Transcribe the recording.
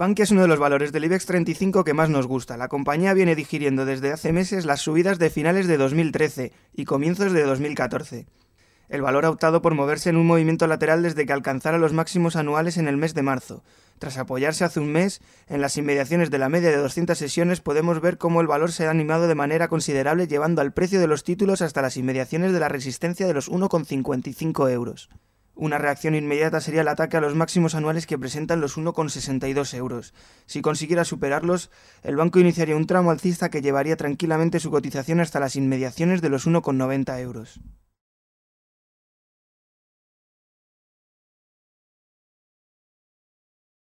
Bankia es uno de los valores del IBEX 35 que más nos gusta. La compañía viene digiriendo desde hace meses las subidas de finales de 2013 y comienzos de 2014. El valor ha optado por moverse en un movimiento lateral desde que alcanzara los máximos anuales en el mes de marzo. Tras apoyarse hace un mes, en las inmediaciones de la media de 200 sesiones podemos ver cómo el valor se ha animado de manera considerable llevando al precio de los títulos hasta las inmediaciones de la resistencia de los 1,55 euros. Una reacción inmediata sería el ataque a los máximos anuales que presentan los 1,62 euros. Si consiguiera superarlos, el banco iniciaría un tramo alcista que llevaría tranquilamente su cotización hasta las inmediaciones de los 1,90 euros.